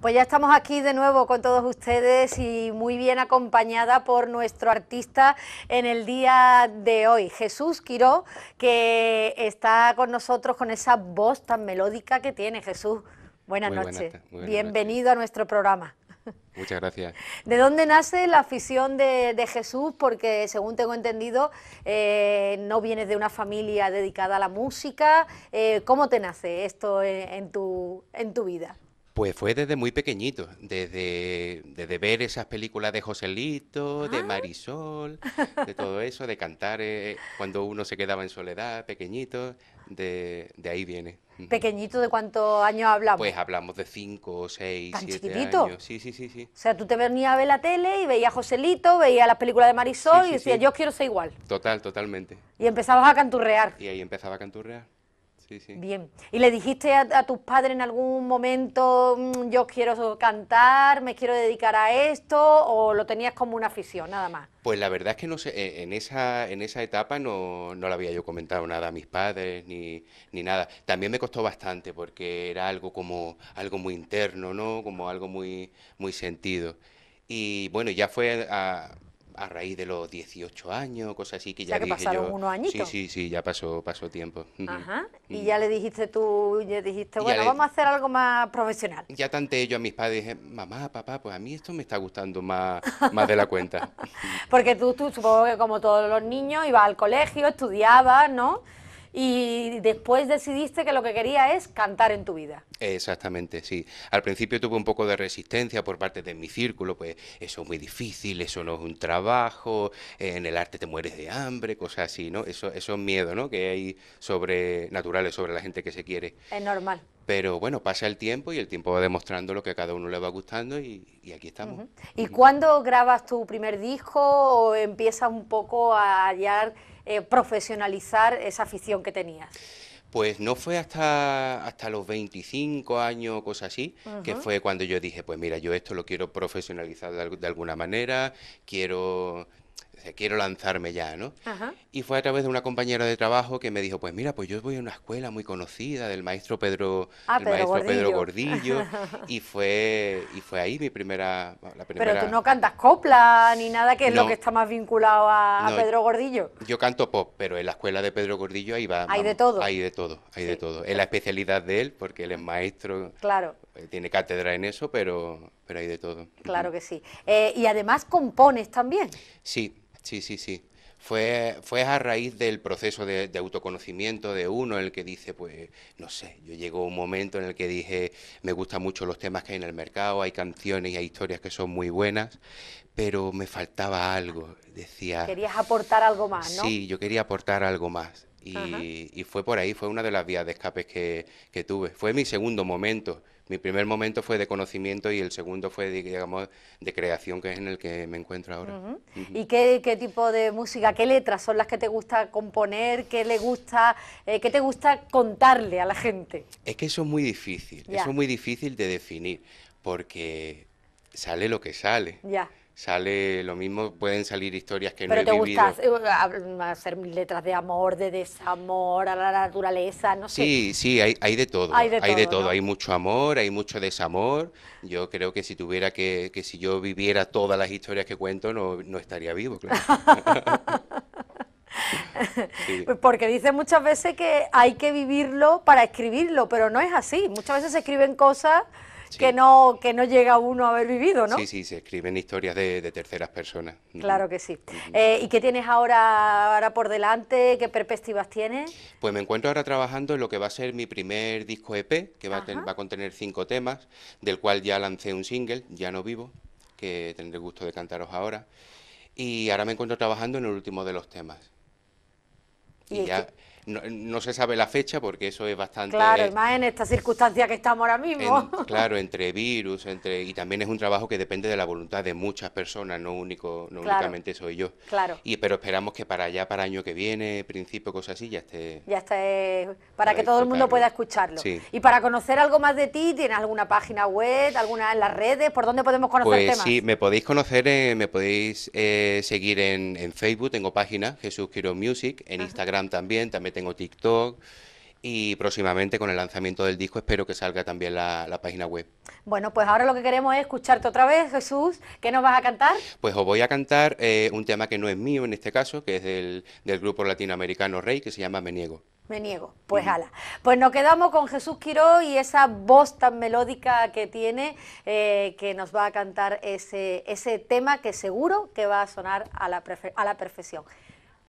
Pues ya estamos aquí de nuevo con todos ustedes y muy bien acompañada por nuestro artista en el día de hoy, Jesús Quiró, que está con nosotros con esa voz tan melódica que tiene. Jesús, buenas noches. Bienvenido a nuestro programa. Muchas gracias. ¿De dónde nace la afición de, Jesús? Porque según tengo entendido, eh, no vienes de una familia dedicada a la música. Eh, ¿Cómo te nace esto en, tu, en tu vida? Pues fue desde muy pequeñito, desde, ver esas películas de Joselito, de ah. Marisol, de todo eso, de cantar eh, eh, cuando uno se quedaba en soledad, pequeñito, de, de ahí viene. ¿Pequeñito de cuántos años hablamos? Pues hablamos de cinco 6, 7 años. Sí, sí, sí, sí. O sea, tú te venías a ver la tele y veías a Joselito, veías las películas de Marisol y decías, yo quiero ser igual. Total, totalmente. Y empezabas a canturrear. Y ahí empezaba a canturrear. Bien. ¿Y le dijiste a, tus padres en algún momento, mm, yo quiero cantar, me quiero dedicar a esto, o lo tenías como una afición nada más? Pues la verdad es que no sé, e, en esa, en esa etapa no, no le había yo comentado nada a mis padres ni, ni, nada. También me costó bastante porque era algo como algo muy interno, ¿no? Como algo muy, muy sentido. Y bueno, ya fue a, a raíz de los 18 años, cosas así que ya que pasaron unos añitos. Sí, sí, sí, ya pasó, pasó tiempo. Ajá. Y ya le dijiste tú, ya dijiste, bueno, vamos a hacer algo más profesional. Ya tanto yo a mis padres, eh, mamá, papá, pues a mí esto me está gustando más, más de la cuenta. Porque tú, tú, supongo que como todos los niños, iba al colegio, estudiabas, ¿no? y después decidiste que lo que quería es cantar en tu vida. Exactamente, sí. Al principio tuve un poco de resistencia por parte de mi círculo, pues eso es muy difícil, eso no es un trabajo, eh, en el arte te mueres de hambre, cosas así, ¿no? Eso, es miedo, ¿no? Que hay sobre naturales sobre la gente que se quiere. Es normal. Pero bueno, pasa el tiempo y el tiempo va demostrando lo que a cada uno le va gustando y, aquí estamos. ¿Y cuándo grabas tu primer disco o empiezas un poco a hallar eh, profesionalizar esa afición que tenías? Pues no fue hasta, hasta los 25 años o cosas así, que fue cuando yo dije, pues mira, yo esto lo quiero profesionalizar de alguna manera, quiero quiero lanzarme ya, ¿no? Y fue a través de una compañera de trabajo que me dijo, pues mira, pues yo voy a una escuela muy conocida del maestro Pedro, ah, el maestro Gordillo. Pedro Gordillo. y fue y fue ahí mi primera, Pero tú no cantas copla ni nada que es lo que está más vinculado a, Pedro Gordillo. Yo canto pop, pero en la escuela de Pedro Gordillo ahí va... Hay de todo. Hay de todo, hay de todo. Es la especialidad de él porque él es maestro. Claro tiene cátedra en eso, pero, pero hay de todo. Claro que sí. Eh, y además compones también. Sí, sí, sí, sí. Fue, fue a raíz del proceso de, autoconocimiento de uno el que dice, pues, no sé, yo llegó un momento en el que dije, me gustan mucho los temas que hay en el mercado, hay canciones y hay historias que son muy buenas, pero me faltaba algo, decía... Querías aportar algo más, ¿no? Sí, yo quería aportar algo más. Y, fue por ahí, fue una de las vías de escapes que, tuve. Fue mi segundo momento. Mi primer momento fue de conocimiento y el segundo fue, digamos, de creación, que es en el que me encuentro ahora. ¿Y qué, tipo de música, qué letras son las que te gusta componer, qué, le gusta, eh, qué te gusta contarle a la gente? Es que eso es muy difícil, eso es muy difícil de definir, porque sale lo que sale. Ya sale lo mismo, pueden salir historias que no he te gusta eh, hacer letras de amor, de desamor, a la naturaleza, no Sí, sí, hay, hay de todo. Hay de todo, hay mucho amor, hay mucho desamor. Yo creo que si tuviera que, que si yo viviera todas las historias que cuento, no, estaría vivo, claro. Porque dice muchas veces que hay que vivirlo para escribirlo, pero no es así. Muchas veces se escriben cosas que, no, que no llega uno a haber vivido, ¿no? Sí, sí, se escriben historias de, terceras personas. Mm. Claro que sí. Mm. Eh, ¿Y qué tienes ahora, ahora por delante? ¿Qué perspectivas tienes? Pues me encuentro ahora trabajando en lo que va a ser mi primer disco EP, que va, a, va a contener cinco temas, del cual ya lancé un single, Ya no vivo, que tendré el gusto de cantaros ahora. Y ahora me encuentro trabajando en el último de los temas. Y, ya no, se sabe la fecha porque eso es bastante... Claro, más en esta circunstancia que estamos ahora mismo. claro, entre virus, entre y también es un trabajo que depende de la voluntad de muchas personas, no único no únicamente soy yo. Claro. Y, pero esperamos que para allá, para año que viene, principio, cosas así, ya esté... Ya esté... Para, que todo el mundo pueda escucharlo. Y para conocer algo más de ti, ¿tienes alguna página web, alguna en las redes? ¿Por dónde podemos conocer pues, Sí, me podéis conocer, me podéis eh, seguir en, Facebook, tengo página, Jesús quiero Music, en Instagram también, también tengo TikTok. Y próximamente con el lanzamiento del disco espero que salga también la, página web. Bueno, pues ahora lo que queremos es escucharte otra vez, Jesús. ¿Qué nos vas a cantar? Pues os voy a cantar eh, un tema que no es mío en este caso, que es del, del grupo latinoamericano Rey, que se llama Me Niego. Me niego, pues ala. Pues nos quedamos con Jesús Quiró y esa voz tan melódica que tiene, eh, que nos va a cantar ese, ese tema que seguro que va a sonar a la, a la perfección.